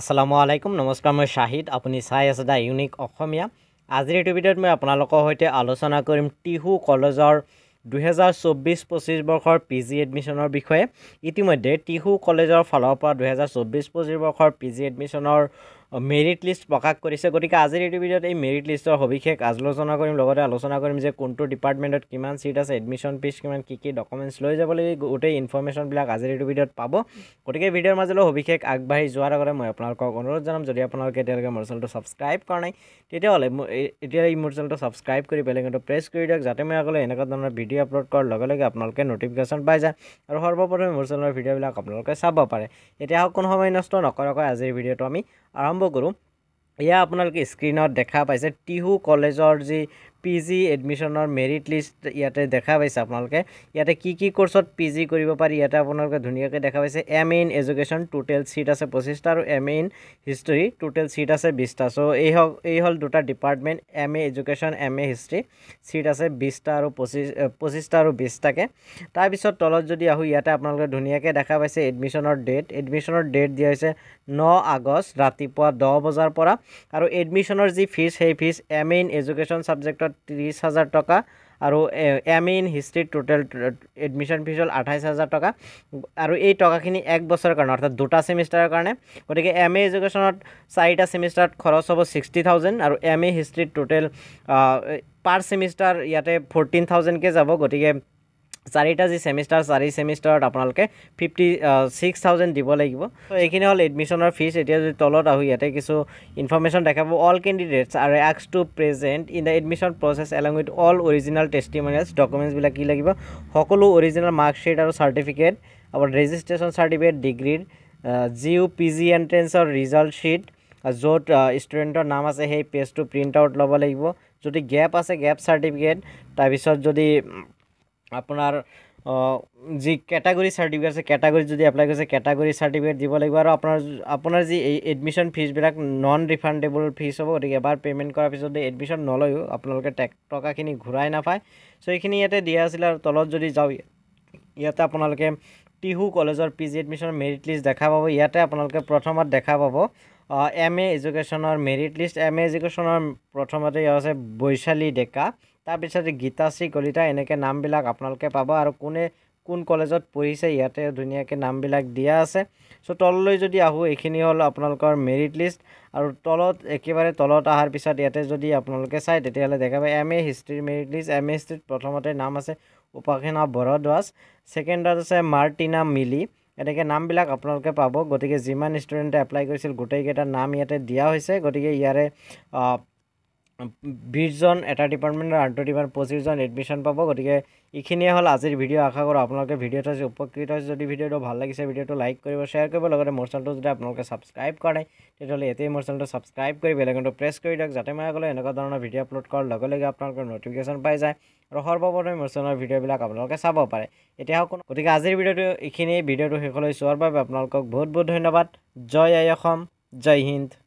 আসসালামু আলাইকুম নমস্কাৰ মই শাহিদ আপুনি চাই আছে দা ইউনিক অসমীয়া আজিৰ এইটো ভিডিঅ'ত মই আপোনালোকৰ সৈতে আলোচনা কৰিম টিহু কলেজৰ দুহেজাৰ চৌব্বিছ পঁচিছ বৰ্ষৰ পি জি এডমিশ্যনৰ বিষয়ে ইতিমধ্যে টিহু কলেজৰ ফালৰ পৰা দুহেজাৰ চৌব্বিছ পঁচিছ বৰ্ষৰ পি জি এডমিশ্যনৰ মেৰিট লিষ্ট প্ৰকাশ কৰিছে গতিকে আজিৰ এইটো ভিডিঅ'ত এই মেৰিট লিষ্টৰ সবিশেষ আলোচনা কৰিম লগতে আলোচনা কৰিম যে কোনটো ডিপাৰ্টমেণ্টত কিমান চিট আছে এডমিশ্যন ফিজ কিমান কি কি ডকুমেণ্টছ লৈ যাব লাগে গোটেই ইনফৰ্মেশ্যনবিলাক আজিৰ এইটো ভিডিঅ'ত পাব গতিকে ভিডিঅ'ৰ মাজলৈ সবিশেষ আগবাঢ়ি যোৱাৰ আগতে মই আপোনালোকক অনুৰোধ জনাম যদি আপোনালোকে এতিয়ালৈকে মোৰ চেনেলটো ছাবস্ক্ৰাইব কৰা নাই তেতিয়াহ'লে এতিয়া এই মোৰ চেনেলটো ছাবস্ক্ৰাইব কৰি বেলেগটো প্ৰেছ কৰি দিয়ক যাতে মই আগলৈ এনেকুৱা ধৰণৰ ভিডিঅ' আপলোড কৰাৰ লগে লগে আপোনালোকে নটিফিকেশ্যন পাই যায় আৰু সৰ্বপ্ৰথমে মোৰ চেনেলৰ ভিডিঅ'বিলাক আপোনালোকে চাব পাৰে এতিয়া কোনো সময় নষ্ট নকৰাকৈ আজিৰ ভিডিঅ'টো আমি আৰম্ভ আৰম্ভ কৰোঁ এয়া আপোনালোকে স্ক্ৰীণত দেখা পাইছে টিহু কলেজৰ যি পি জি এডমিশ্যনৰ মেৰিট লিষ্ট ইয়াতে দেখা পাইছে আপোনালোকে ইয়াতে কি কি কোৰ্চত পি জি কৰিব পাৰি ইয়াতে আপোনালোকে ধুনীয়াকৈ দেখা পাইছে M in education total seat আছে পঁচিছটা আৰু M in history total seat আছে বিছটা চ' এই হওক এই হ'ল দুটা department M A education M A history seat আছে বিছটা আৰু পঁচিছ পঁচিছটা আৰু বিছটাকৈ তাৰপিছত তলত যদি আহোঁ ইয়াতে আপোনালোকে ধুনীয়াকৈ দেখা পাইছে এডমিশ্যনৰ ডেট এডমিশ্যনৰ ডেট দিয়া হৈছে ন আগষ্ট ৰাতিপুৱা দহ বজাৰ পৰা আৰু এডমিশ্যনৰ যি ফিজ সেই ফিজ এম ইন এডুকেশ্যন ছাবজেক্টত ত্ৰিছ হাজাৰ টকা আৰু এম ইন হিষ্ট্ৰীত টোটেল এডমিশ্যন ফিজ হ'ল আঠাইছ হাজাৰ টকা আৰু এই টকাখিনি এক বছৰৰ কাৰণে অৰ্থাৎ দুটা ছেমিষ্টাৰৰ কাৰণে গতিকে এম এ এডুকেশ্যনত চাৰিটা ছেমিষ্টাৰত খৰচ হ'ব ছিক্সটি থাউজেণ্ড আৰু এম এ হিষ্ট্ৰীত টোটেল পাৰ ছেমিষ্টাৰ ইয়াতে ফৰ্টিন থাউজেণ্ডকৈ যাব গতিকে চাৰিটা যি চেমিষ্টাৰ চাৰি চেমিষ্টাৰত আপোনালোকে ফিফটি ছিক্স থাউজেণ্ড দিব লাগিব ত' এইখিনি হ'ল এডমিশ্যনৰ ফিজ এতিয়া যদি তলত আহোঁ ইয়াতে কিছু ইনফৰমেশ্যন দেখাব অল কেণ্ডিডেটছ আৰু এক্স to present in the admission process along with all original testimonials ডকুমেণ্টছবিলাক কি লাগিব সকলো অৰিজিনেল মাৰ্কশ্বিট আৰু চাৰ্টিফিকেট আপোনাৰ ৰেজিষ্ট্ৰেশ্যন চাৰ্টিফিকেট ডিগ্ৰীৰ জি ইউ পি জি এণ্ট্ৰেঞ্চৰ ৰিজাল্ট শ্বিট য'ত ষ্টুডেণ্টৰ নাম আছে সেই পেজটো প্ৰিণ্ট আউট ল'ব লাগিব যদি গেপ আছে গেপ চাৰ্টিফিকেট তাৰপিছত যদি আপোনাৰ যি কেটাগৰি চাৰ্টিফিকেট আছে কেটাগৰি যদি এপ্লাই কৰিছে কেটাগৰি চাৰ্টিফিকেট দিব লাগিব আৰু আপোনাৰ আপোনাৰ যি এই এডমিশ্যন ফিজবিলাক নন ৰিফাণ্ডেবল ফিজ হ'ব গতিকে এবাৰ পে'মেণ্ট কৰাৰ পিছত যদি এডমিশ্যন নলয়ো আপোনালোকে টকাখিনি ঘূৰাই নাপায় চ' এইখিনি ইয়াতে দিয়া আছিলে আৰু তলত যদি যাওঁ ইয়াতে আপোনালোকে টিহু কলেজৰ পি জি এডমিশ্যনৰ মেৰিট লিষ্ট দেখা পাব ইয়াতে আপোনালোকে প্ৰথমত দেখা পাব এম এ এজুকেশ্যনৰ মেৰিট লিষ্ট এম এ এজুকেশ্যনৰ প্ৰথমতে আছে বৈশালী ডেকা তাৰপিছতে গীতাশ্ৰী কলিতা এনেকৈ নামবিলাক আপোনালোকে পাব আৰু কোনে কোন কলেজত পঢ়িছে ইয়াতে ধুনীয়াকৈ নামবিলাক দিয়া আছে চ' তললৈ যদি আহোঁ এইখিনি হ'ল আপোনালোকৰ মেৰিট লিষ্ট আৰু তলত একেবাৰে তলত অহাৰ পিছত ইয়াতে যদি আপোনালোকে চাই তেতিয়াহ'লে দেখা পায় এম এ হিষ্ট্ৰীৰ মেৰিট লিষ্ট এম এ হিষ্ট্ৰীত প্ৰথমতে নাম আছে উপাসনা ভৰদ্বাজ ছেকেণ্ডত আছে মাৰ্টিনা মিলি এনেকৈ নামবিলাক আপোনালোকে পাব গতিকে যিমান ষ্টুডেণ্টে এপ্লাই কৰিছিল গোটেইকেইটা নাম ইয়াতে দিয়া হৈছে গতিকে ইয়াৰে বিশজন এটা ডিপাৰ্টমেণ্টৰ আনটো ডিপাৰ্টমেণ্ট পঁচিছজন এডমিশ্যন পাব গতিকে এইখিনিয়ে হ'ল আজিৰ ভিডিঅ' আশা কৰোঁ আপোনালোকে ভিডিঅ'টো আজি উপকৃত হৈছে যদি ভিডিঅ'টো ভাল লাগিছে ভিডিঅ'টো লাইক কৰিব শ্বেয়াৰ কৰিব লগতে মোৰ চেনেলটো যদি আপোনালোকে ছাবস্ক্ৰাইব কৰা নাই তেতিয়াহ'লে এতিয়াই মোৰ চেনেলটো ছাবস্ক্ৰাইব কৰি বেলেগটো প্ৰেছ কৰি দিয়ক যাতে মই আগলৈ এনেকুৱা ধৰণৰ ভিডিঅ' আপলোড কৰাৰ লগে লগে আপোনালোকৰ ন'টিফিকেশ্যন পাই যায় আৰু সৰ্বপ্ৰথমে মোৰ চেনেলৰ ভিডিঅ'বিলাক আপোনালোকে চাব পাৰে এতিয়া কোনো গতিকে আজিৰ ভিডিঅ'টো এইখিনিয়ে ভিডিঅ'টো শেষলৈ চোৱাৰ বাবে আপোনালোকক বহুত বহুত ধন্যবাদ জয় আই অসম জয় হিন্দ